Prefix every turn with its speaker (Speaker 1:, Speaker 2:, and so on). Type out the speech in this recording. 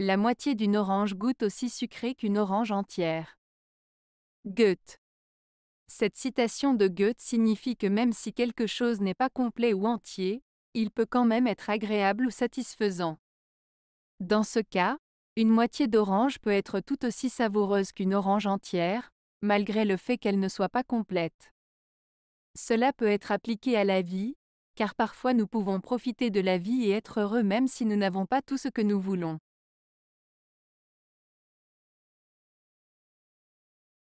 Speaker 1: La moitié d'une orange goûte aussi sucrée qu'une orange entière. Goethe. Cette citation de Goethe signifie que même si quelque chose n'est pas complet ou entier, il peut quand même être agréable ou satisfaisant. Dans ce cas, une moitié d'orange peut être tout aussi savoureuse qu'une orange entière, malgré le fait qu'elle ne soit pas complète. Cela peut être appliqué à la vie, car parfois nous pouvons profiter de la vie et être heureux même si nous n'avons pas tout ce que nous voulons.